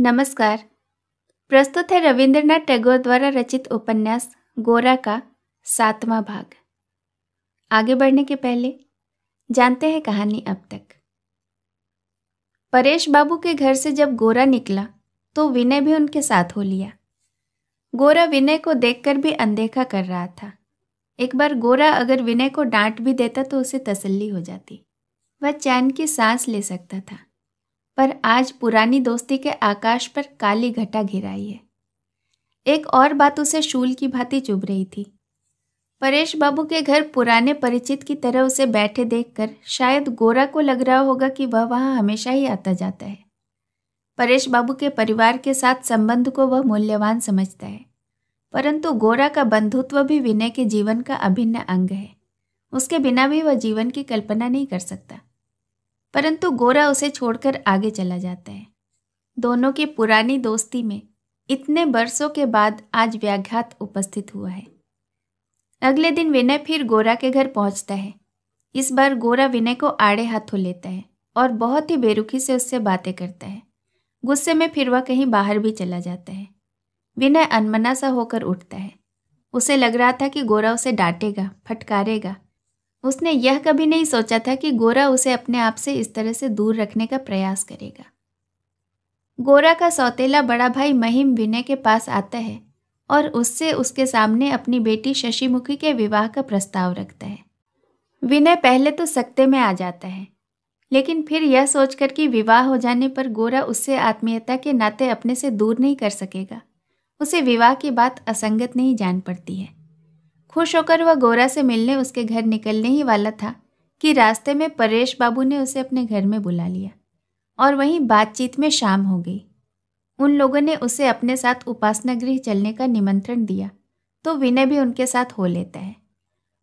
नमस्कार प्रस्तुत है रविंद्रनाथ टैगोर द्वारा रचित उपन्यास गोरा का सातवां भाग आगे बढ़ने के पहले जानते हैं कहानी अब तक परेश बाबू के घर से जब गोरा निकला तो विनय भी उनके साथ हो लिया गोरा विनय को देखकर भी अनदेखा कर रहा था एक बार गोरा अगर विनय को डांट भी देता तो उसे तसल्ली हो जाती वह चैन की सांस ले सकता था पर आज पुरानी दोस्ती के आकाश पर काली घटा घिराई है एक और बात उसे शूल की भांति चुभ रही थी परेश बाबू के घर पुराने परिचित की तरह उसे बैठे देखकर शायद गोरा को लग रहा होगा कि वह वहाँ हमेशा ही आता जाता है परेश बाबू के परिवार के साथ संबंध को वह मूल्यवान समझता है परंतु गोरा का बंधुत्व भी विनय के जीवन का अभिन्न अंग है उसके बिना भी वह जीवन की कल्पना नहीं कर सकता परंतु गोरा उसे छोड़कर आगे चला जाता है दोनों की पुरानी दोस्ती में इतने बरसों के बाद आज व्याघात उपस्थित हुआ है अगले दिन विनय फिर गोरा के घर पहुंचता है इस बार गोरा विनय को आड़े हाथों लेता है और बहुत ही बेरुखी से उससे बातें करता है गुस्से में फिर वह कहीं बाहर भी चला जाता है विनय अनमना सा होकर उठता है उसे लग रहा था कि गोरा उसे डांटेगा फटकारेगा उसने यह कभी नहीं सोचा था कि गोरा उसे अपने आप से इस तरह से दूर रखने का प्रयास करेगा गोरा का सौतेला बड़ा भाई महिम विनय के पास आता है और उससे उसके सामने अपनी बेटी शशिमुखी के विवाह का प्रस्ताव रखता है विनय पहले तो सकते में आ जाता है लेकिन फिर यह सोचकर कि विवाह हो जाने पर गोरा उससे आत्मीयता के नाते अपने से दूर नहीं कर सकेगा उसे विवाह की बात असंगत नहीं जान पड़ती है खुश होकर वह गोरा से मिलने उसके घर निकलने ही वाला था कि रास्ते में परेश बाबू ने उसे अपने घर में बुला लिया और वहीं बातचीत में शाम हो गई उन लोगों ने उसे अपने साथ उपासना गृह चलने का निमंत्रण दिया तो विनय भी उनके साथ हो लेता है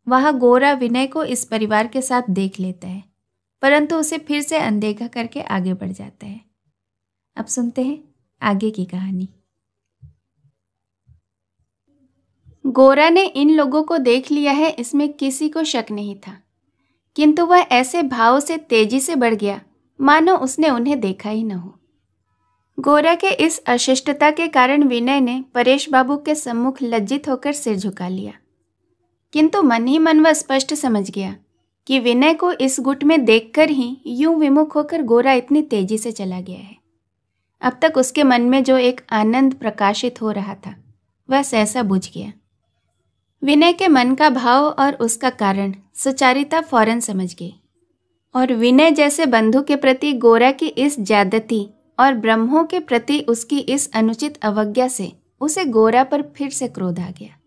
वहाँ गोरा विनय को इस परिवार के साथ देख लेता है परंतु उसे फिर से अनदेखा करके आगे बढ़ जाता है अब सुनते हैं आगे की कहानी गोरा ने इन लोगों को देख लिया है इसमें किसी को शक नहीं था किंतु वह ऐसे भाव से तेजी से बढ़ गया मानो उसने उन्हें देखा ही न हो गोरा के इस अशिष्टता के कारण विनय ने परेश बाबू के सम्मुख लज्जित होकर सिर झुका लिया किंतु मन ही मन वह स्पष्ट समझ गया कि विनय को इस गुट में देखकर ही यूं विमुख होकर गोरा इतनी तेजी से चला गया है अब तक उसके मन में जो एक आनंद प्रकाशित हो रहा था वह सहसा बुझ गया विनय के मन का भाव और उसका कारण सुचारिता फौरन समझ गई और विनय जैसे बंधु के प्रति गोरा की इस ज्यादती और ब्रह्मों के प्रति उसकी इस अनुचित अवज्ञा से उसे गोरा पर फिर से क्रोध आ गया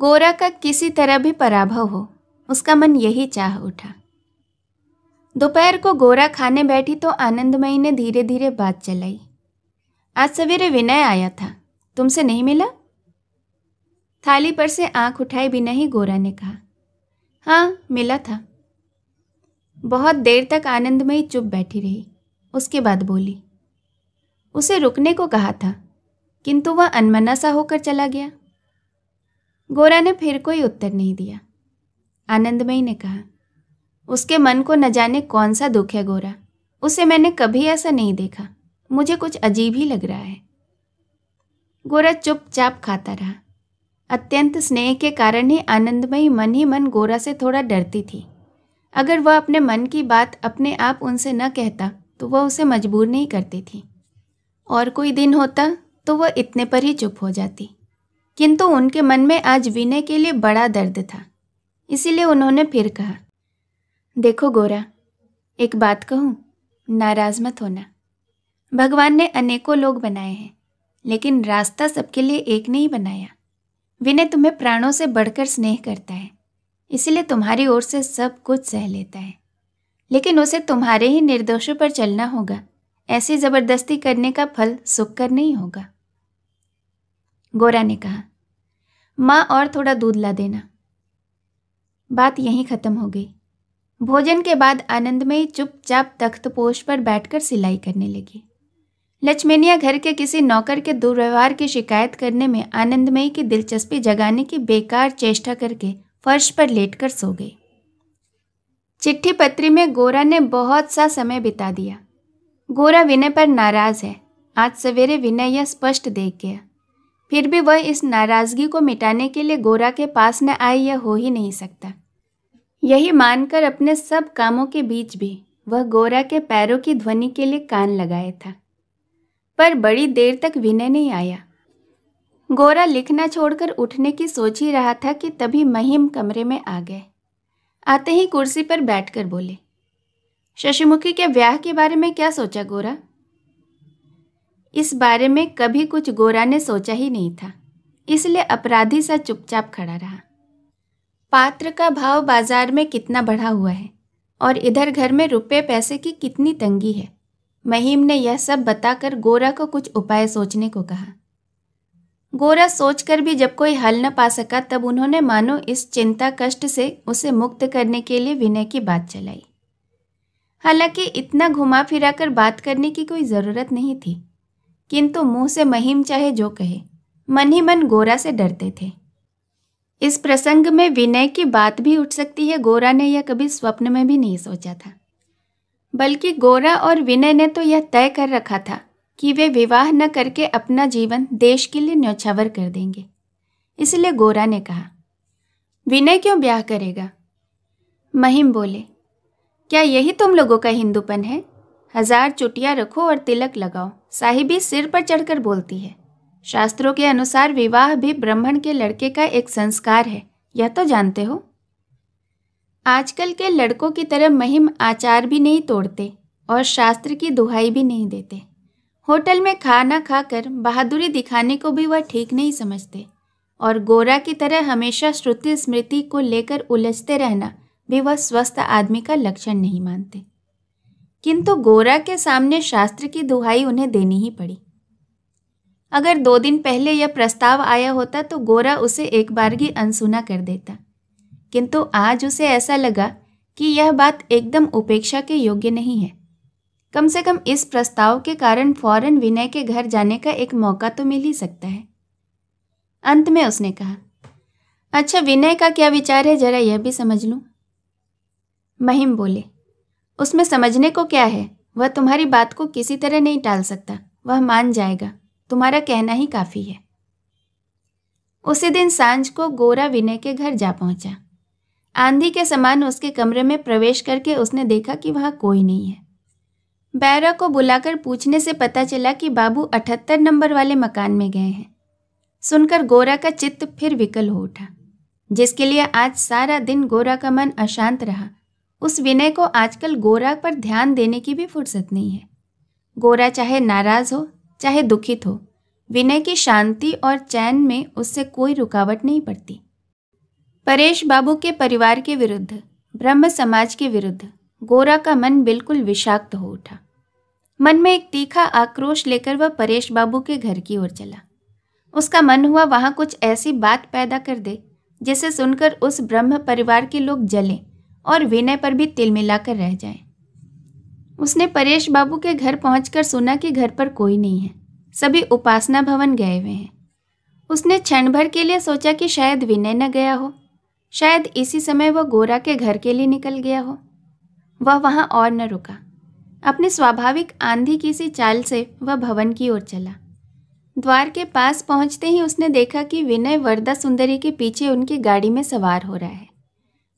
गोरा का किसी तरह भी पराभव हो उसका मन यही चाह उठा दोपहर को गोरा खाने बैठी तो आनंदमयी ने धीरे धीरे बात चलाई आज सवेरे विनय आया था तुमसे नहीं मिला थाली पर से आंख उठाए बिना ही गोरा ने कहा हाँ मिला था बहुत देर तक आनंदमयी चुप बैठी रही उसके बाद बोली उसे रुकने को कहा था किंतु वह अनमना सा होकर चला गया गोरा ने फिर कोई उत्तर नहीं दिया आनंदमयी ने कहा उसके मन को न जाने कौन सा दुख है गोरा उसे मैंने कभी ऐसा नहीं देखा मुझे कुछ अजीब ही लग रहा है गोरा चुपचाप खाता रहा अत्यंत स्नेह के कारण ही आनंदमयी मन ही मन गोरा से थोड़ा डरती थी अगर वह अपने मन की बात अपने आप उनसे न कहता तो वह उसे मजबूर नहीं करती थी और कोई दिन होता तो वह इतने पर ही चुप हो जाती किंतु उनके मन में आज विनय के लिए बड़ा दर्द था इसीलिए उन्होंने फिर कहा देखो गोरा एक बात कहूँ नाराज मत होना भगवान ने अनेकों लोग बनाए हैं लेकिन रास्ता सबके लिए एक नहीं बनाया विनय तुम्हें प्राणों से बढ़कर स्नेह करता है इसलिए तुम्हारी ओर से सब कुछ सह लेता है लेकिन उसे तुम्हारे ही निर्दोषों पर चलना होगा ऐसी जबरदस्ती करने का फल सुख कर नहीं होगा गोरा ने कहा माँ और थोड़ा दूध ला देना बात यहीं खत्म हो गई भोजन के बाद आनंदमयी चुपचाप तख्तपोश पर बैठकर सिलाई करने लगी लक्ष्मेनिया घर के किसी नौकर के दुर्व्यवहार की शिकायत करने में आनंदमयी की दिलचस्पी जगाने की बेकार चेष्टा करके फर्श पर लेटकर सो गई चिट्ठी पत्री में गोरा ने बहुत सा समय बिता दिया गोरा विनय पर नाराज है आज सवेरे विनय यह स्पष्ट देख गया फिर भी वह इस नाराजगी को मिटाने के लिए गोरा के पास न आए यह हो ही नहीं सकता यही मानकर अपने सब कामों के बीच भी वह गोरा के पैरों की ध्वनि के लिए कान लगाए था पर बड़ी देर तक विनय नहीं आया गोरा लिखना छोड़कर उठने की सोच ही रहा था कि तभी महिम कमरे में आ गए आते ही कुर्सी पर बैठकर बोले शशिमुखी के ब्याह के बारे में क्या सोचा गोरा इस बारे में कभी कुछ गोरा ने सोचा ही नहीं था इसलिए अपराधी सा चुपचाप खड़ा रहा पात्र का भाव बाजार में कितना बढ़ा हुआ है और इधर घर में रुपए पैसे की कितनी तंगी है महीम ने यह सब बताकर गोरा को कुछ उपाय सोचने को कहा गोरा सोचकर भी जब कोई हल न पा सका तब उन्होंने मानो इस चिंता कष्ट से उसे मुक्त करने के लिए विनय की बात चलाई हालांकि इतना घुमा फिरा कर बात करने की कोई ज़रूरत नहीं थी किंतु मुंह से महीम चाहे जो कहे मन ही मन गोरा से डरते थे इस प्रसंग में विनय की बात भी उठ सकती है गोरा ने यह कभी स्वप्न में भी नहीं सोचा था बल्कि गोरा और विनय ने तो यह तय कर रखा था कि वे विवाह न करके अपना जीवन देश के लिए न्यौछावर कर देंगे इसलिए गोरा ने कहा विनय क्यों ब्याह करेगा महिम बोले क्या यही तुम लोगों का हिंदूपन है हजार चुटिया रखो और तिलक लगाओ साहिबी सिर पर चढ़कर बोलती है शास्त्रों के अनुसार विवाह भी ब्राह्मण के लड़के का एक संस्कार है यह तो जानते हो आजकल के लड़कों की तरह महिम आचार भी नहीं तोड़ते और शास्त्र की दुहाई भी नहीं देते होटल में खाना खाकर बहादुरी दिखाने को भी वह ठीक नहीं समझते और गोरा की तरह हमेशा श्रुति स्मृति को लेकर उलझते रहना भी वह स्वस्थ आदमी का लक्षण नहीं मानते किंतु गोरा के सामने शास्त्र की दुहाई उन्हें देनी ही पड़ी अगर दो दिन पहले यह प्रस्ताव आया होता तो गोरा उसे एक बारगी अनसुना कर देता किंतु आज उसे ऐसा लगा कि यह बात एकदम उपेक्षा के योग्य नहीं है कम से कम इस प्रस्ताव के कारण फौरन विनय के घर जाने का एक मौका तो मिल ही सकता है अंत में उसने कहा अच्छा विनय का क्या विचार है जरा यह भी समझ लूँ महिम बोले उसमें समझने को क्या है वह तुम्हारी बात को किसी तरह नहीं टाल सकता वह मान जाएगा तुम्हारा कहना ही काफ़ी है उसी दिन सांझ को गोरा विनय के घर जा पहुंचा आंधी के समान उसके कमरे में प्रवेश करके उसने देखा कि वहाँ कोई नहीं है बैरा को बुलाकर पूछने से पता चला कि बाबू अठहत्तर नंबर वाले मकान में गए हैं सुनकर गोरा का चित्त फिर विकल हो उठा जिसके लिए आज सारा दिन गोरा का मन अशांत रहा उस विनय को आजकल गोरा पर ध्यान देने की भी फुर्सत नहीं है गोरा चाहे नाराज हो चाहे दुखित हो विनय की शांति और चैन में उससे कोई रुकावट नहीं पड़ती परेश बाबू के परिवार के विरुद्ध ब्रह्म समाज के विरुद्ध गोरा का मन बिल्कुल विषाक्त हो उठा मन में एक तीखा आक्रोश लेकर वह परेश बाबू के घर की ओर चला उसका मन हुआ वहाँ कुछ ऐसी बात पैदा कर दे जिसे सुनकर उस ब्रह्म परिवार के लोग जलें और विनय पर भी तिल मिलाकर रह जाएं। उसने परेश बाबू के घर पहुंचकर सुना कि घर पर कोई नहीं है सभी उपासना भवन गए हुए हैं उसने क्षण भर के लिए सोचा कि शायद विनय न गया हो शायद इसी समय वह गोरा के घर के लिए निकल गया हो वह वहां और न रुका अपने स्वाभाविक आंधी की सी चाल से वह भवन की ओर चला द्वार के पास पहुंचते ही उसने देखा कि विनय वरदा सुंदरी के पीछे उनकी गाड़ी में सवार हो रहा है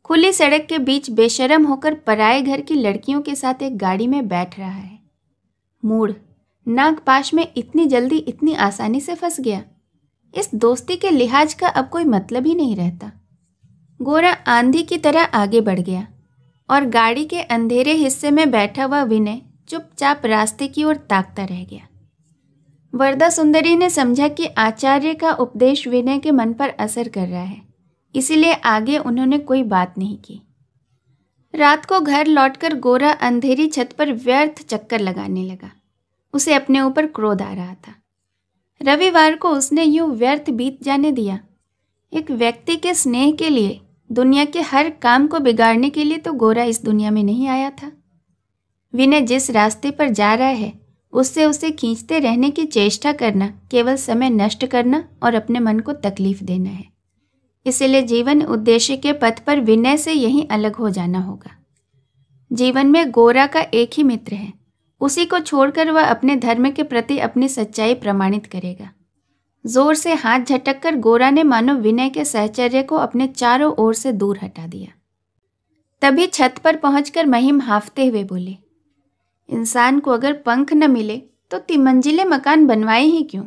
खुली सड़क के बीच बेशरम होकर पराए घर की लड़कियों के साथ एक गाड़ी में बैठ रहा है मूड नागपाश में इतनी जल्दी इतनी आसानी से फंस गया इस दोस्ती के लिहाज का अब कोई मतलब ही नहीं रहता गोरा आंधी की तरह आगे बढ़ गया और गाड़ी के अंधेरे हिस्से में बैठा हुआ विनय चुपचाप रास्ते की ओर ताकता रह गया वरदा सुंदरी ने समझा कि आचार्य का उपदेश विनय के मन पर असर कर रहा है इसीलिए आगे उन्होंने कोई बात नहीं की रात को घर लौटकर गोरा अंधेरी छत पर व्यर्थ चक्कर लगाने लगा उसे अपने ऊपर क्रोध आ रहा था रविवार को उसने यूं व्यर्थ बीत जाने दिया एक व्यक्ति के स्नेह के लिए दुनिया के हर काम को बिगाड़ने के लिए तो गोरा इस दुनिया में नहीं आया था विनय जिस रास्ते पर जा रहा है उससे उसे खींचते रहने की चेष्टा करना केवल समय नष्ट करना और अपने मन को तकलीफ देना है इसलिए जीवन उद्देश्य के पथ पर विनय से यही अलग हो जाना होगा जीवन में गोरा का एक ही मित्र है उसी को छोड़कर वह अपने धर्म के प्रति अपनी सच्चाई प्रमाणित करेगा जोर से हाथ झटक कर गोरा ने मानो विनय के सहचर्य को अपने चारों ओर से दूर हटा दिया तभी छत पर पहुंचकर महिम हाफते हुए बोले इंसान को अगर पंख न मिले तो तिमंजिले मकान बनवाए ही क्यों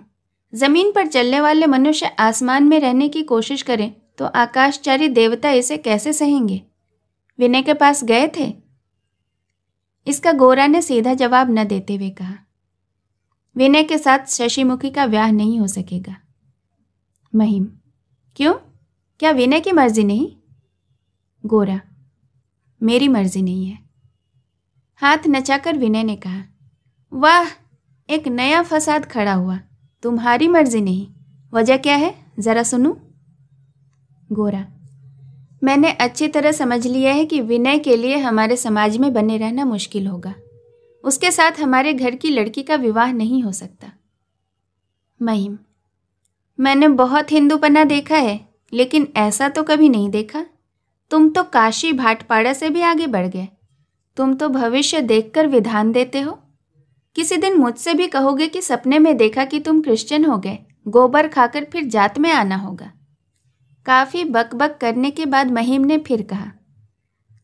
जमीन पर चलने वाले मनुष्य आसमान में रहने की कोशिश करें तो आकाशचारी देवता इसे कैसे सहेंगे विनय के पास गए थे इसका गोरा ने सीधा जवाब न देते हुए कहा विनय के साथ शशिमुखी का विवाह नहीं हो सकेगा महिम क्यों क्या विनय की मर्जी नहीं गोरा मेरी मर्जी नहीं है हाथ नचाकर विनय ने कहा वाह एक नया फसाद खड़ा हुआ तुम्हारी मर्जी नहीं वजह क्या है ज़रा सुनू गोरा मैंने अच्छी तरह समझ लिया है कि विनय के लिए हमारे समाज में बने रहना मुश्किल होगा उसके साथ हमारे घर की लड़की का विवाह नहीं हो सकता महिम मैंने बहुत हिंदूपना देखा है लेकिन ऐसा तो कभी नहीं देखा तुम तो काशी भाटपाड़ा से भी आगे बढ़ गए तुम तो भविष्य देखकर विधान देते हो किसी दिन मुझसे भी कहोगे कि सपने में देखा कि तुम क्रिश्चियन हो गए गोबर खाकर फिर जात में आना होगा काफ़ी बकबक करने के बाद महिम ने फिर कहा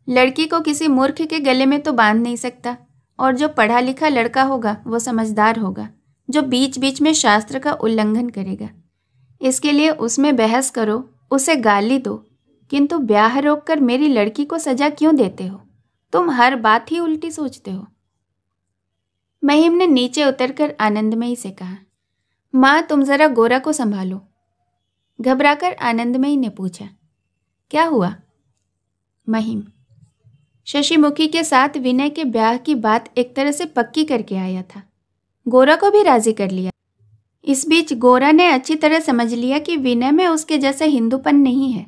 लड़की को किसी मूर्ख के गले में तो बांध नहीं सकता और जो पढ़ा लिखा लड़का होगा वो समझदार होगा जो बीच बीच में शास्त्र का उल्लंघन करेगा इसके लिए उसमें बहस करो उसे गाली दो किंतु ब्याह रोक कर मेरी लड़की को सजा क्यों देते हो तुम हर बात ही उल्टी सोचते हो महिम ने नीचे उतरकर आनंदमयी से कहा माँ तुम जरा गोरा को संभालो घबराकर आनंदमयी ने पूछा क्या हुआ महिम शशिमुखी के साथ विनय के ब्याह की बात एक तरह से पक्की करके आया था गोरा को भी राजी कर लिया इस बीच गोरा ने अच्छी तरह समझ लिया कि विनय में उसके जैसा हिंदूपन नहीं है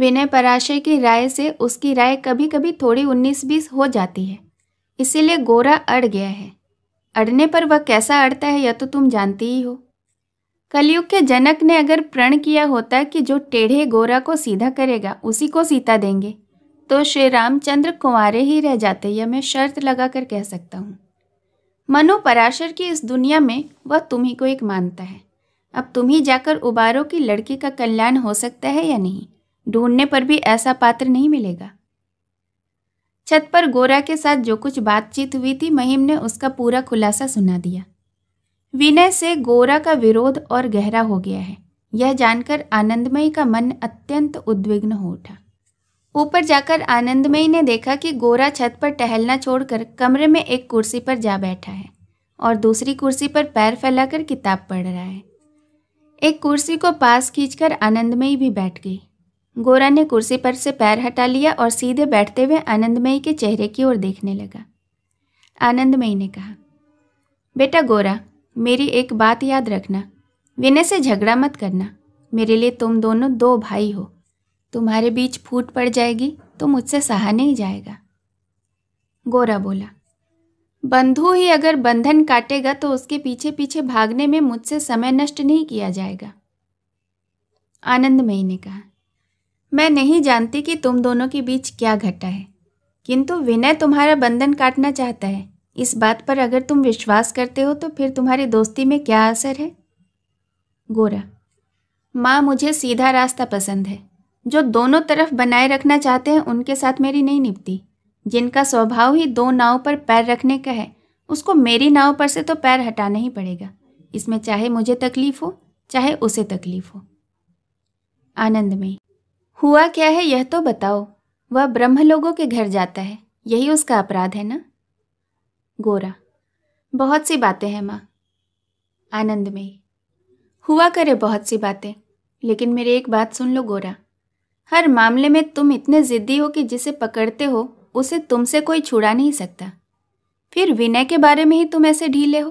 विनय पराशय की राय से उसकी राय कभी कभी थोड़ी उन्नीस बीस हो जाती है इसीलिए गोरा अड़ गया है अड़ने पर वह कैसा अड़ता है यह तो तुम जानती ही हो कलयुग के जनक ने अगर प्रण किया होता कि जो टेढ़े गोरा को सीधा करेगा उसी को सीता देंगे तो श्री रामचंद्र कुंवारे ही रह जाते यह मैं शर्त लगा कर कह सकता हूँ मनो पराशर की इस दुनिया में वह तुम्ही को एक मानता है अब तुम ही जाकर उबारो कि लड़की का कल्याण हो सकता है या नहीं ढूंढने पर भी ऐसा पात्र नहीं मिलेगा छत पर गोरा के साथ जो कुछ बातचीत हुई थी महिम ने उसका पूरा खुलासा सुना दिया विनय से गोरा का विरोध और गहरा हो गया है यह जानकर आनंदमयी का मन अत्यंत उद्विग्न हो उठा ऊपर जाकर आनंदमयी ने देखा कि गोरा छत पर टहलना छोड़कर कमरे में एक कुर्सी पर जा बैठा है और दूसरी कुर्सी पर पैर फैलाकर किताब पढ़ रहा है एक कुर्सी को पास खींचकर आनंदमयी भी बैठ गई गोरा ने कुर्सी पर से पैर हटा लिया और सीधे बैठते हुए आनंदमयी के चेहरे की ओर देखने लगा आनंदमयी ने कहा बेटा गोरा मेरी एक बात याद रखना विनय से झगड़ा मत करना मेरे लिए तुम दोनों दो भाई हो तुम्हारे बीच फूट पड़ जाएगी तो मुझसे सहा नहीं जाएगा गोरा बोला बंधु ही अगर बंधन काटेगा तो उसके पीछे पीछे भागने में मुझसे समय नष्ट नहीं किया जाएगा आनंदमयी ने कहा मैं नहीं जानती कि तुम दोनों के बीच क्या घटा है किंतु विनय तुम्हारा बंधन काटना चाहता है इस बात पर अगर तुम विश्वास करते हो तो फिर तुम्हारी दोस्ती में क्या असर है गोरा माँ मुझे सीधा रास्ता पसंद है जो दोनों तरफ बनाए रखना चाहते हैं उनके साथ मेरी नहीं निपती जिनका स्वभाव ही दो नाव पर पैर रखने का है उसको मेरी नाव पर से तो पैर हटाना ही पड़ेगा इसमें चाहे मुझे तकलीफ हो चाहे उसे तकलीफ हो आनंद में हुआ क्या है यह तो बताओ वह ब्रह्म लोगों के घर जाता है यही उसका अपराध है ना गोरा बहुत सी बातें हैं माँ आनंदमयी हुआ करे बहुत सी बातें लेकिन मेरी एक बात सुन लो गोरा हर मामले में तुम इतने ज़िद्दी हो कि जिसे पकड़ते हो उसे तुमसे कोई छुड़ा नहीं सकता फिर विनय के बारे में ही तुम ऐसे ढीले हो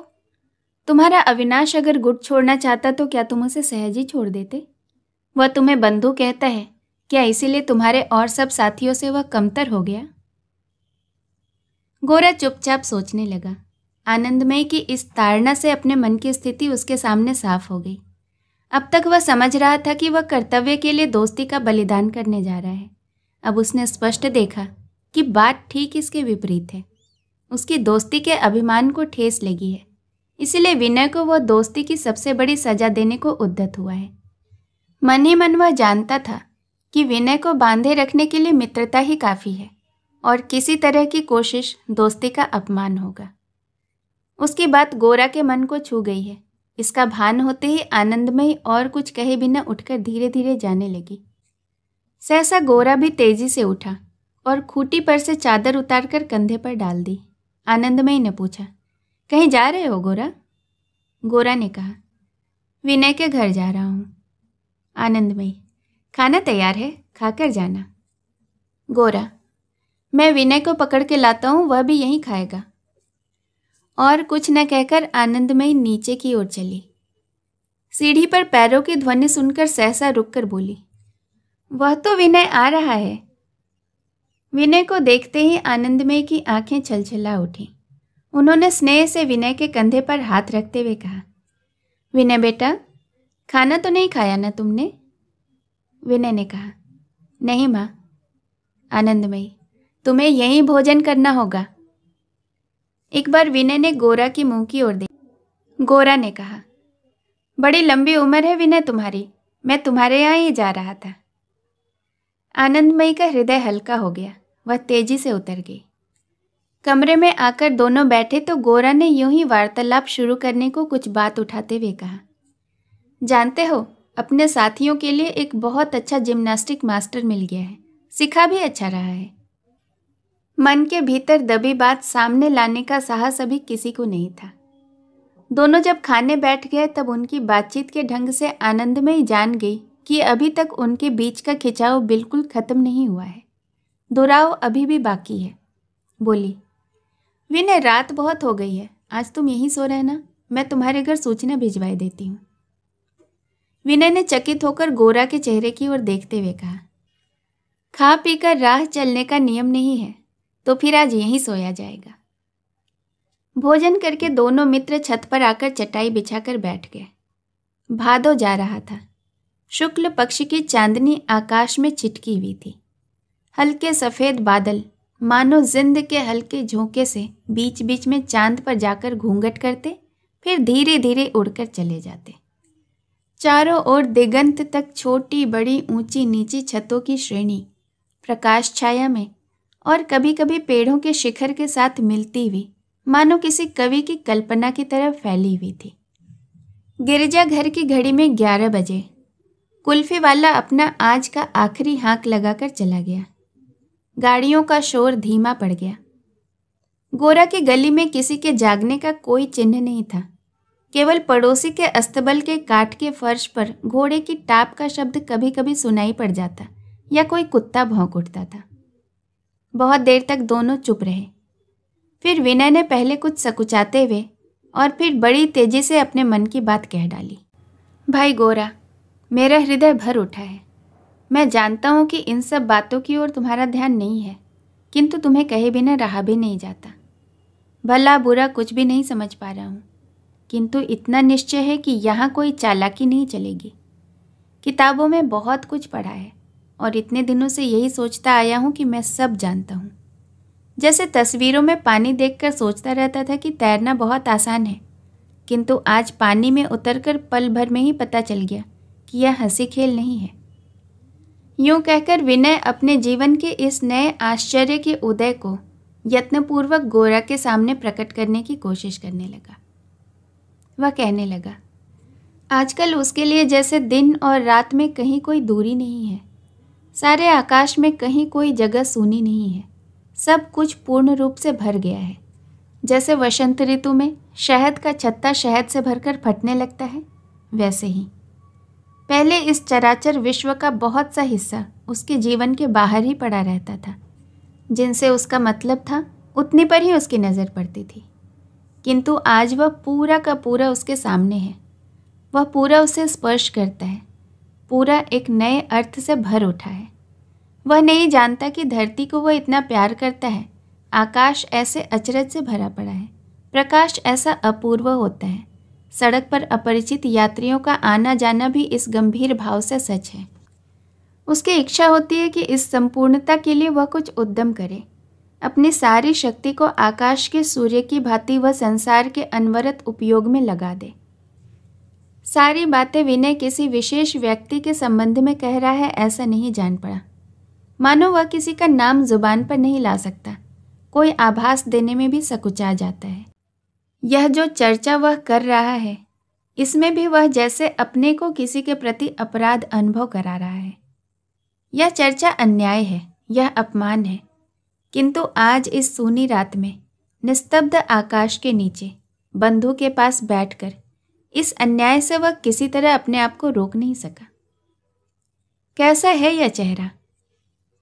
तुम्हारा अविनाश अगर गुट छोड़ना चाहता तो क्या तुम उसे सहज ही छोड़ देते वह तुम्हें बंधु कहता है क्या इसीलिए तुम्हारे और सब साथियों से वह कमतर हो गया गोरा चुपचाप सोचने लगा आनंदमय की इस ताड़ना से अपने मन की स्थिति उसके सामने साफ हो गई अब तक वह समझ रहा था कि वह कर्तव्य के लिए दोस्ती का बलिदान करने जा रहा है अब उसने स्पष्ट देखा कि बात ठीक इसके विपरीत है उसकी दोस्ती के अभिमान को ठेस लगी है इसलिए विनय को वह दोस्ती की सबसे बड़ी सजा देने को उद्दत हुआ है मन ही मन वह जानता था कि विनय को बांधे रखने के लिए मित्रता ही काफ़ी है और किसी तरह की कोशिश दोस्ती का अपमान होगा उसकी बात गोरा के मन को छू गई है इसका भान होते ही आनंदमय और कुछ कहे बिना उठकर धीरे धीरे जाने लगी सहसा गोरा भी तेजी से उठा और खूटी पर से चादर उतारकर कंधे पर डाल दी आनंदमयी ने पूछा कहीं जा रहे हो गोरा गोरा ने कहा विनय के घर जा रहा हूँ आनंदमयी खाना तैयार है खाकर जाना गोरा मैं विनय को पकड़ के लाता हूँ वह भी यहीं खाएगा और कुछ न कहकर आनंदमयी नीचे की ओर चली सीढ़ी पर पैरों की ध्वनि सुनकर सहसा रुककर बोली वह तो विनय आ रहा है विनय को देखते ही आनंदमय की आंखें छलछला उठी उन्होंने स्नेह से विनय के कंधे पर हाथ रखते हुए कहा विनय बेटा खाना तो नहीं खाया ना तुमने विनय ने कहा नहीं माँ आनंदमयी तुम्हें यही भोजन करना होगा एक बार विनय ने गोरा के मुंह की ओर देखा गोरा ने कहा बड़ी लंबी उम्र है विनय तुम्हारी मैं तुम्हारे यहाँ ही जा रहा था आनंदमयी का हृदय हल्का हो गया वह तेजी से उतर गई कमरे में आकर दोनों बैठे तो गोरा ने यूं ही वार्तालाप शुरू करने को कुछ बात उठाते हुए कहा जानते हो अपने साथियों के लिए एक बहुत अच्छा जिम्नास्टिक मास्टर मिल गया है सिखा भी अच्छा रहा है मन के भीतर दबी बात सामने लाने का साहस अभी किसी को नहीं था दोनों जब खाने बैठ गए तब उनकी बातचीत के ढंग से आनंद में ही जान गई कि अभी तक उनके बीच का खिंचाव बिल्कुल ख़त्म नहीं हुआ है दोराव अभी भी बाकी है बोली विनय रात बहुत हो गई है आज तुम यहीं सो रहे ना मैं तुम्हारे घर सूचना भिजवाई देती हूँ विनय ने चकित होकर गोरा के चेहरे की ओर देखते हुए कहा खा पीकर राह चलने का नियम नहीं है तो फिर आज यहीं सोया जाएगा भोजन करके दोनों मित्र छत पर आकर चटाई बिछाकर बैठ गए भादो जा रहा था शुक्ल पक्ष की चांदनी आकाश में छिटकी हुई थी हल्के सफ़ेद बादल मानो जिंद के हल्के झोंके से बीच बीच में चांद पर जाकर घूंघट करते फिर धीरे धीरे उड़कर चले जाते चारों ओर दिगंत तक छोटी बड़ी ऊंची नीची छतों की श्रेणी प्रकाश छाया में और कभी कभी पेड़ों के शिखर के साथ मिलती हुई मानो किसी कवि की कल्पना की तरह फैली हुई थी घर की घड़ी में ग्यारह बजे कुल्फी वाला अपना आज का आखिरी हाँक लगाकर चला गया गाड़ियों का शोर धीमा पड़ गया गोरा की गली में किसी के जागने का कोई चिन्ह नहीं था केवल पड़ोसी के अस्तबल के काट के फर्श पर घोड़े की टाप का शब्द कभी कभी सुनाई पड़ जाता या कोई कुत्ता भौंक उठता था बहुत देर तक दोनों चुप रहे फिर विनय ने पहले कुछ सकुचाते हुए और फिर बड़ी तेजी से अपने मन की बात कह डाली भाई गोरा मेरा हृदय भर उठा है मैं जानता हूँ कि इन सब बातों की ओर तुम्हारा ध्यान नहीं है किंतु तुम्हें कहे बिना रहा भी नहीं जाता भला बुरा कुछ भी नहीं समझ पा रहा हूँ किंतु इतना निश्चय है कि यहाँ कोई चालाकी नहीं चलेगी किताबों में बहुत कुछ पढ़ा है और इतने दिनों से यही सोचता आया हूँ कि मैं सब जानता हूँ जैसे तस्वीरों में पानी देखकर सोचता रहता था कि तैरना बहुत आसान है किंतु आज पानी में उतरकर पल भर में ही पता चल गया कि यह हंसी खेल नहीं है यूं कहकर विनय अपने जीवन के इस नए आश्चर्य के उदय को यत्नपूर्वक गोरा के सामने प्रकट करने की कोशिश करने लगा वह कहने लगा आजकल उसके लिए जैसे दिन और रात में कहीं कोई दूरी नहीं है सारे आकाश में कहीं कोई जगह सूनी नहीं है सब कुछ पूर्ण रूप से भर गया है जैसे वसंत ऋतु में शहद का छत्ता शहद से भरकर फटने लगता है वैसे ही पहले इस चराचर विश्व का बहुत सा हिस्सा उसके जीवन के बाहर ही पड़ा रहता था जिनसे उसका मतलब था उतनी पर ही उसकी नज़र पड़ती थी किंतु आज वह पूरा का पूरा उसके सामने है वह पूरा उसे स्पर्श करता है पूरा एक नए अर्थ से भर उठा है वह नहीं जानता कि धरती को वह इतना प्यार करता है आकाश ऐसे अचरज से भरा पड़ा है प्रकाश ऐसा अपूर्व होता है सड़क पर अपरिचित यात्रियों का आना जाना भी इस गंभीर भाव से सच है उसकी इच्छा होती है कि इस संपूर्णता के लिए वह कुछ उद्यम करे अपनी सारी शक्ति को आकाश के सूर्य की भांति वह संसार के अनवरत उपयोग में लगा दे सारी बातें विनय किसी विशेष व्यक्ति के संबंध में कह रहा है ऐसा नहीं जान पड़ा मानो वह किसी का नाम जुबान पर नहीं ला सकता कोई आभास देने में भी सकुचा जाता है यह जो चर्चा वह कर रहा है इसमें भी वह जैसे अपने को किसी के प्रति अपराध अनुभव करा रहा है यह चर्चा अन्याय है यह अपमान है किंतु आज इस सूनी रात में निस्तब्ध आकाश के नीचे बंधु के पास बैठकर इस अन्याय से वह किसी तरह अपने आप को रोक नहीं सका कैसा है यह चेहरा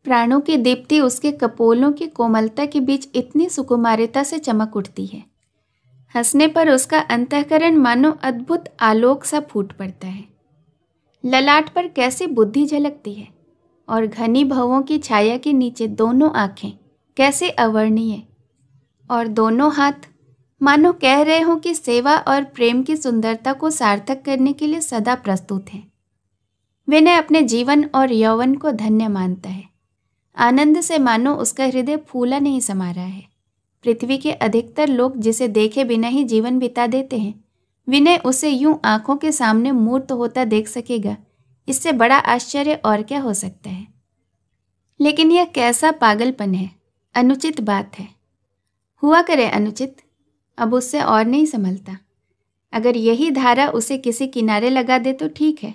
प्राणों की दीप्ति उसके कपोलों की कोमलता के बीच इतनी सुकुमारिता से चमक उठती है हंसने पर उसका अंतकरण मानो अद्भुत आलोक सा फूट पड़ता है ललाट पर कैसे बुद्धि झलकती है और घनी भवों की छाया के नीचे दोनों आँखें कैसे अवर्णीय और दोनों हाथ मानो कह रहे हों कि सेवा और प्रेम की सुंदरता को सार्थक करने के लिए सदा प्रस्तुत हैं विनय अपने जीवन और यौवन को धन्य मानता है आनंद से मानो उसका हृदय फूला नहीं समा रहा है पृथ्वी के अधिकतर लोग जिसे देखे बिना ही जीवन बिता देते हैं विनय उसे यूं आंखों के सामने मूर्त होता देख सकेगा इससे बड़ा आश्चर्य और क्या हो सकता है लेकिन यह कैसा पागलपन है अनुचित बात है हुआ करे अनुचित अब उससे और नहीं संभलता अगर यही धारा उसे किसी किनारे लगा दे तो ठीक है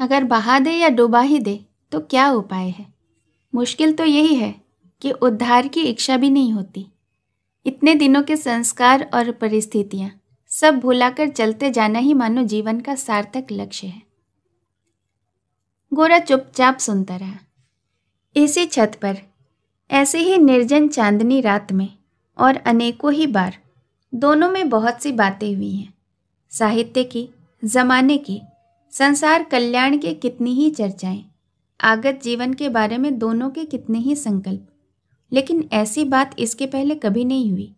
अगर बहा दे या डुबा ही दे तो क्या उपाय है मुश्किल तो यही है कि उद्धार की इच्छा भी नहीं होती इतने दिनों के संस्कार और परिस्थितियाँ सब भुलाकर चलते जाना ही मानो जीवन का सार्थक लक्ष्य है गोरा चुपचाप सुनता रहा इसी छत पर ऐसी ही निर्जन चांदनी रात में और अनेकों ही बार दोनों में बहुत सी बातें हुई हैं साहित्य की ज़माने की संसार कल्याण के कितनी ही चर्चाएं आगत जीवन के बारे में दोनों के कितने ही संकल्प लेकिन ऐसी बात इसके पहले कभी नहीं हुई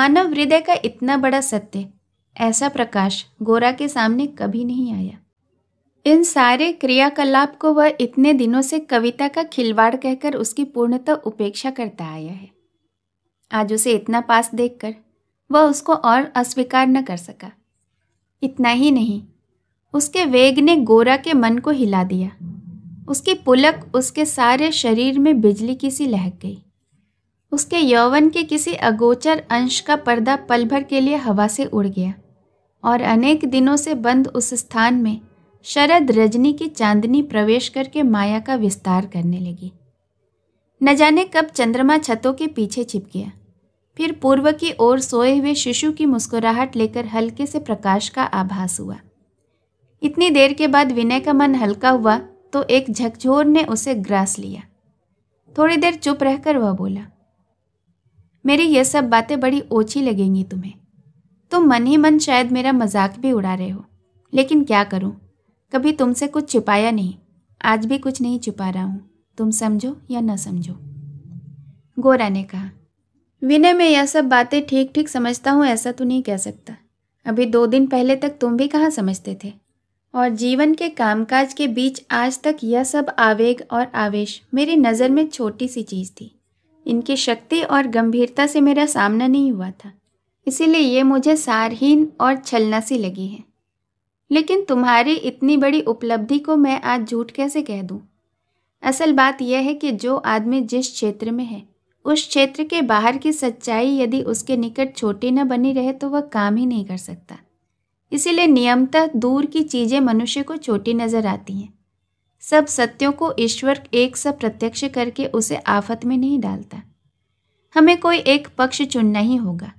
मानव हृदय का इतना बड़ा सत्य ऐसा प्रकाश गोरा के सामने कभी नहीं आया इन सारे क्रियाकलाप को वह इतने दिनों से कविता का खिलवाड़ कहकर उसकी पूर्णतः उपेक्षा करता आया है आज उसे इतना पास देखकर वह उसको और अस्वीकार न कर सका इतना ही नहीं उसके वेग ने गोरा के मन को हिला दिया उसकी पुलक उसके सारे शरीर में बिजली की सी लहक गई उसके यौवन के किसी अगोचर अंश का पर्दा पल भर के लिए हवा से उड़ गया और अनेक दिनों से बंद उस स्थान में शरद रजनी की चांदनी प्रवेश करके माया का विस्तार करने लगी न जाने कब चंद्रमा छतों के पीछे छिप गया फिर पूर्व की ओर सोए हुए शिशु की मुस्कुराहट लेकर हल्के से प्रकाश का आभास हुआ इतनी देर के बाद विनय का मन हल्का हुआ तो एक झकझोर ने उसे ग्रास लिया थोड़ी देर चुप रहकर वह बोला मेरी यह सब बातें बड़ी ओछी लगेंगी तुम्हें तुम मन ही मन शायद मेरा मजाक भी उड़ा रहे हो लेकिन क्या करूं कभी तुमसे कुछ छिपाया नहीं आज भी कुछ नहीं छुपा रहा हूं तुम समझो या न समझो गोरा ने कहा विनय मैं यह सब बातें ठीक ठीक समझता हूँ ऐसा तो नहीं कह सकता अभी दो दिन पहले तक तुम भी कहाँ समझते थे और जीवन के कामकाज के बीच आज तक यह सब आवेग और आवेश मेरी नज़र में छोटी सी चीज़ थी इनकी शक्ति और गंभीरता से मेरा सामना नहीं हुआ था इसीलिए ये मुझे सारहीन और छलना सी लगी है लेकिन तुम्हारी इतनी बड़ी उपलब्धि को मैं आज झूठ कैसे कह दूँ असल बात यह है कि जो आदमी जिस क्षेत्र में है उस क्षेत्र के बाहर की सच्चाई यदि उसके निकट छोटी न बनी रहे तो वह काम ही नहीं कर सकता इसीलिए नियमतः दूर की चीज़ें मनुष्य को छोटी नजर आती हैं सब सत्यों को ईश्वर एक सब प्रत्यक्ष करके उसे आफत में नहीं डालता हमें कोई एक पक्ष चुनना ही होगा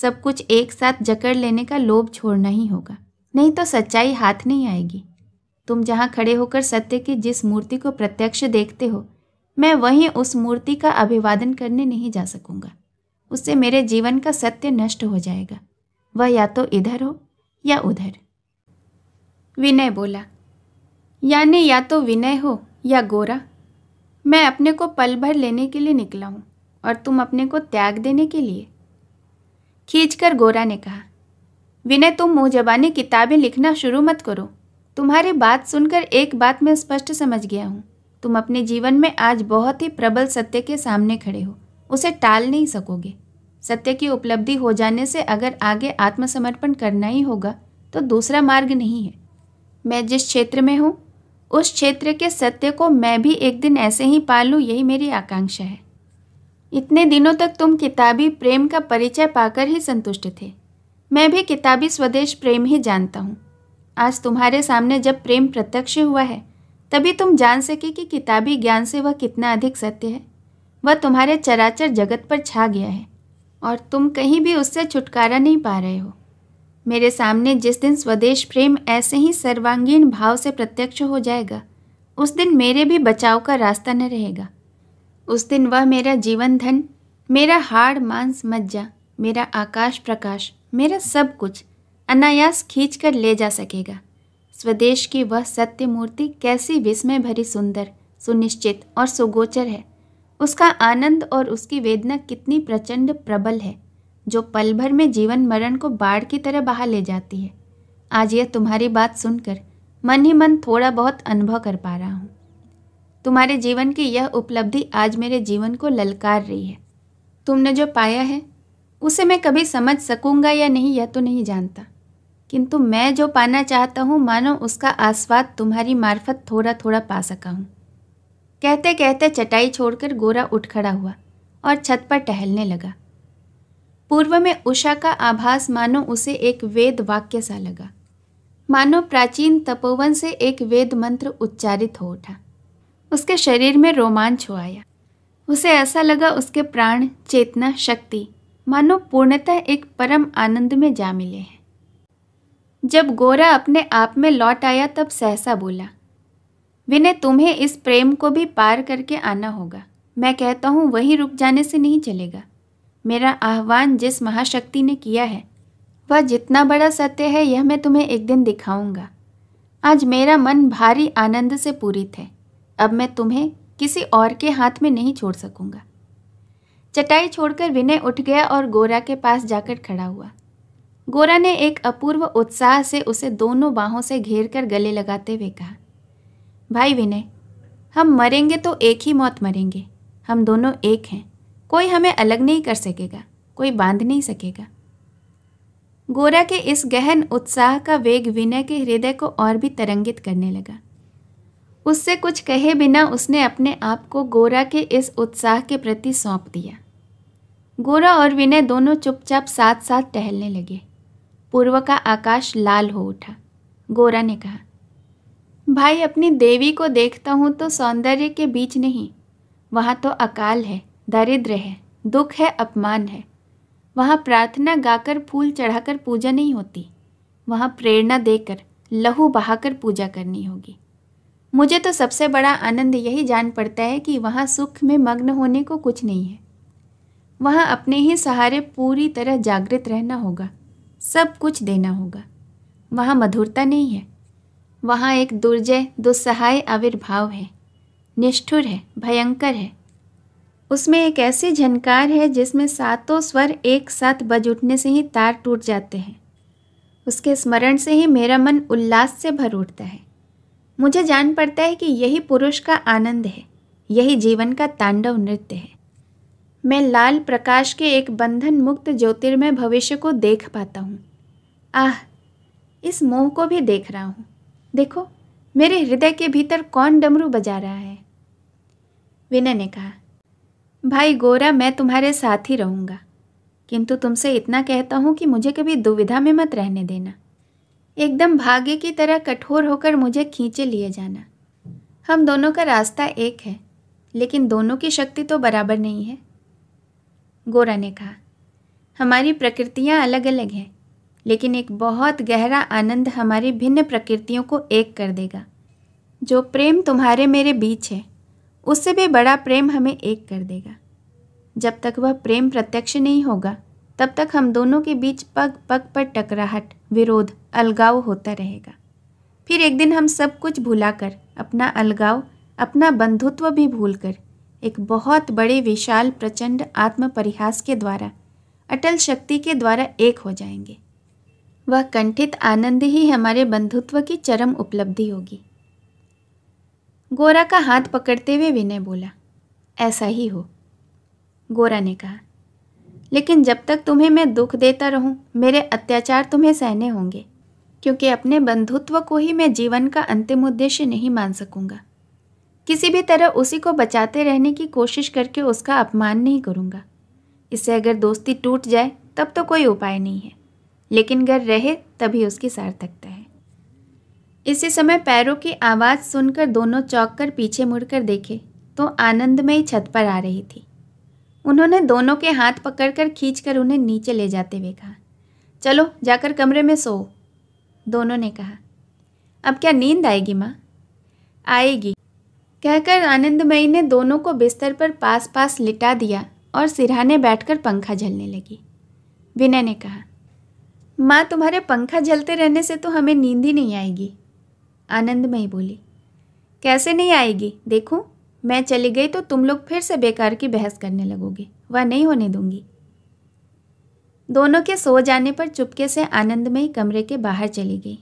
सब कुछ एक साथ जकड़ लेने का लोभ छोड़ना ही होगा नहीं तो सच्चाई हाथ नहीं आएगी तुम जहाँ खड़े होकर सत्य की जिस मूर्ति को प्रत्यक्ष देखते हो मैं वहीं उस मूर्ति का अभिवादन करने नहीं जा सकूंगा उससे मेरे जीवन का सत्य नष्ट हो जाएगा वह या तो इधर हो या उधर विनय बोला यानी या तो विनय हो या गोरा मैं अपने को पल भर लेने के लिए निकला हूँ और तुम अपने को त्याग देने के लिए खींचकर गोरा ने कहा विनय तुम मुँह जबानी किताबें लिखना शुरू मत करो तुम्हारी बात सुनकर एक बात मैं स्पष्ट समझ गया हूँ तुम अपने जीवन में आज बहुत ही प्रबल सत्य के सामने खड़े हो उसे टाल नहीं सकोगे सत्य की उपलब्धि हो जाने से अगर आगे आत्मसमर्पण करना ही होगा तो दूसरा मार्ग नहीं है मैं जिस क्षेत्र में हूँ उस क्षेत्र के सत्य को मैं भी एक दिन ऐसे ही पाल लूँ यही मेरी आकांक्षा है इतने दिनों तक तुम किताबी प्रेम का परिचय पाकर ही संतुष्ट थे मैं भी किताबी स्वदेश प्रेम ही जानता हूँ आज तुम्हारे सामने जब प्रेम प्रत्यक्ष हुआ है तभी तुम जान सके कि किताबी ज्ञान से वह कितना अधिक सत्य है वह तुम्हारे चराचर जगत पर छा गया है और तुम कहीं भी उससे छुटकारा नहीं पा रहे हो मेरे सामने जिस दिन स्वदेश प्रेम ऐसे ही सर्वांगीण भाव से प्रत्यक्ष हो जाएगा उस दिन मेरे भी बचाव का रास्ता न रहेगा उस दिन वह मेरा जीवन धन मेरा हाड़ मांस मज्जा मेरा आकाश प्रकाश मेरा सब कुछ अनायास खींच कर ले जा सकेगा स्वदेश की वह सत्य मूर्ति कैसी विस्मय भरी सुंदर सुनिश्चित और सुगोचर है उसका आनंद और उसकी वेदना कितनी प्रचंड प्रबल है जो पल भर में जीवन मरण को बाढ़ की तरह बहा ले जाती है आज यह तुम्हारी बात सुनकर मन ही मन थोड़ा बहुत अनुभव कर पा रहा हूँ तुम्हारे जीवन की यह उपलब्धि आज मेरे जीवन को ललकार रही है तुमने जो पाया है उसे मैं कभी समझ सकूंगा या नहीं यह तो नहीं जानता किंतु मैं जो पाना चाहता हूँ मानो उसका आस्वाद तुम्हारी मार्फत थोड़ा थोड़ा पा सका हूँ कहते कहते चटाई छोड़कर गोरा उठ खड़ा हुआ और छत पर टहलने लगा पूर्व में उषा का आभास मानो उसे एक वेद वाक्य सा लगा मानो प्राचीन तपोवन से एक वेद मंत्र उच्चारित हो उठा उसके शरीर में रोमांच हो आया उसे ऐसा लगा उसके प्राण चेतना शक्ति मानो पूर्णतः एक परम आनंद में जा मिले हैं जब गोरा अपने आप में लौट आया तब सहसा बोला विनय तुम्हें इस प्रेम को भी पार करके आना होगा मैं कहता हूँ वहीं रुक जाने से नहीं चलेगा मेरा आह्वान जिस महाशक्ति ने किया है वह जितना बड़ा सत्य है यह मैं तुम्हें एक दिन दिखाऊंगा आज मेरा मन भारी आनंद से पूरित है अब मैं तुम्हें किसी और के हाथ में नहीं छोड़ सकूंगा चटाई छोड़कर विनय उठ गया और गोरा के पास जाकर खड़ा हुआ गोरा ने एक अपूर्व उत्साह से उसे दोनों बाहों से घेर कर गले लगाते हुए कहा भाई विनय हम मरेंगे तो एक ही मौत मरेंगे हम दोनों एक हैं कोई हमें अलग नहीं कर सकेगा कोई बांध नहीं सकेगा गोरा के इस गहन उत्साह का वेग विनय के हृदय को और भी तरंगित करने लगा उससे कुछ कहे बिना उसने अपने आप को गोरा के इस उत्साह के प्रति सौंप दिया गोरा और विनय दोनों चुपचाप साथ साथ टहलने लगे पूर्व का आकाश लाल हो उठा गोरा ने कहा भाई अपनी देवी को देखता हूँ तो सौंदर्य के बीच नहीं वहाँ तो अकाल है दरिद्र है दुख है अपमान है वहाँ प्रार्थना गाकर फूल चढ़ाकर पूजा नहीं होती वहाँ प्रेरणा देकर लहू बहाकर पूजा करनी होगी मुझे तो सबसे बड़ा आनंद यही जान पड़ता है कि वहाँ सुख में मग्न होने को कुछ नहीं है वहाँ अपने ही सहारे पूरी तरह जागृत रहना होगा सब कुछ देना होगा वहाँ मधुरता नहीं है वहाँ एक दुर्जय दुस्सहाय आविर्भाव है निष्ठुर है भयंकर है उसमें एक ऐसी झनकार है जिसमें सातों स्वर एक साथ बज उठने से ही तार टूट जाते हैं उसके स्मरण से ही मेरा मन उल्लास से भर उठता है मुझे जान पड़ता है कि यही पुरुष का आनंद है यही जीवन का तांडव नृत्य है मैं लाल प्रकाश के एक बंधन मुक्त ज्योतिर्मय भविष्य को देख पाता हूँ आह इस मोह को भी देख रहा हूँ देखो मेरे हृदय के भीतर कौन डमरू बजा रहा है विनय ने कहा भाई गोरा मैं तुम्हारे साथ ही रहूँगा किंतु तुमसे इतना कहता हूँ कि मुझे कभी दुविधा में मत रहने देना एकदम भाग्य की तरह कठोर होकर मुझे खींचे लिए जाना हम दोनों का रास्ता एक है लेकिन दोनों की शक्ति तो बराबर नहीं है गोरा ने कहा हमारी प्रकृतियाँ अलग अलग हैं लेकिन एक बहुत गहरा आनंद हमारी भिन्न प्रकृतियों को एक कर देगा जो प्रेम तुम्हारे मेरे बीच है उससे भी बड़ा प्रेम हमें एक कर देगा जब तक वह प्रेम प्रत्यक्ष नहीं होगा तब तक हम दोनों के बीच पग पग पर टकराहट विरोध अलगाव होता रहेगा फिर एक दिन हम सब कुछ भुलाकर अपना अलगाव अपना बंधुत्व भी भूलकर एक बहुत बड़े विशाल प्रचंड आत्म परिहास के द्वारा अटल शक्ति के द्वारा एक हो जाएंगे वह कंठित आनंद ही हमारे बंधुत्व की चरम उपलब्धि होगी गोरा का हाथ पकड़ते हुए विनय बोला ऐसा ही हो गोरा ने कहा लेकिन जब तक तुम्हें मैं दुख देता रहूं मेरे अत्याचार तुम्हें सहने होंगे क्योंकि अपने बंधुत्व को ही मैं जीवन का अंतिम उद्देश्य नहीं मान सकूंगा किसी भी तरह उसी को बचाते रहने की कोशिश करके उसका अपमान नहीं करूँगा इससे अगर दोस्ती टूट जाए तब तो कोई उपाय नहीं है लेकिन घर रहे तभी उसकी सार्थकता है इसी समय पैरों की आवाज़ सुनकर दोनों चौक कर पीछे मुड़कर देखे तो ही छत पर आ रही थी उन्होंने दोनों के हाथ पकड़कर खींचकर उन्हें नीचे ले जाते हुए कहा चलो जाकर कमरे में सो दोनों ने कहा अब क्या नींद आएगी माँ आएगी कहकर आनंदमयी ने दोनों को बिस्तर पर पास पास लिटा दिया और सिरहाने बैठकर पंखा झलने लगी विनय ने कहा माँ तुम्हारे पंखा झलते रहने से तो हमें नींद ही नहीं आएगी आनंदमयी बोली कैसे नहीं आएगी देखो मैं चली गई तो तुम लोग फिर से बेकार की बहस करने लगोगे वह नहीं होने दूंगी दोनों के सो जाने पर चुपके से आनंदमयी कमरे के बाहर चली गई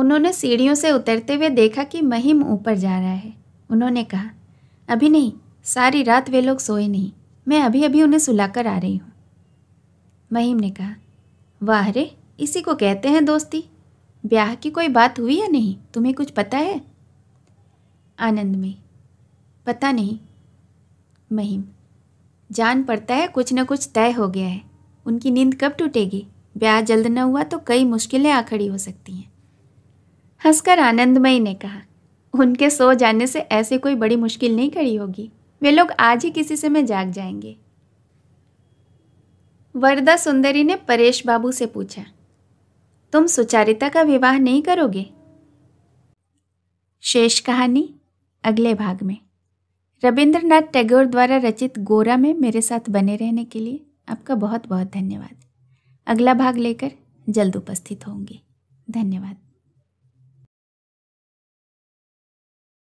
उन्होंने सीढ़ियों से उतरते हुए देखा कि महिम ऊपर जा रहा है उन्होंने कहा अभी नहीं सारी रात वे लोग सोए नहीं मैं अभी अभी उन्हें सुलाकर आ रही हूँ महिम ने कहा वाह रे इसी को कहते हैं दोस्ती ब्याह की कोई बात हुई या नहीं तुम्हें कुछ पता है आनंद में पता नहीं महीम जान पड़ता है कुछ न कुछ तय हो गया है उनकी नींद कब टूटेगी ब्याह जल्द न हुआ तो कई मुश्किलें आ खड़ी हो सकती हैं हंसकर आनंदमयी ने कहा उनके सो जाने से ऐसी कोई बड़ी मुश्किल नहीं खड़ी होगी वे लोग आज ही किसी से मैं जाग जाएंगे वरदा सुंदरी ने परेश बाबू से पूछा तुम सुचारिता का विवाह नहीं करोगे शेष कहानी अगले भाग में रविंद्रनाथ टैगोर द्वारा रचित गोरा में मेरे साथ बने रहने के लिए आपका बहुत बहुत धन्यवाद अगला भाग लेकर जल्द उपस्थित होंगे धन्यवाद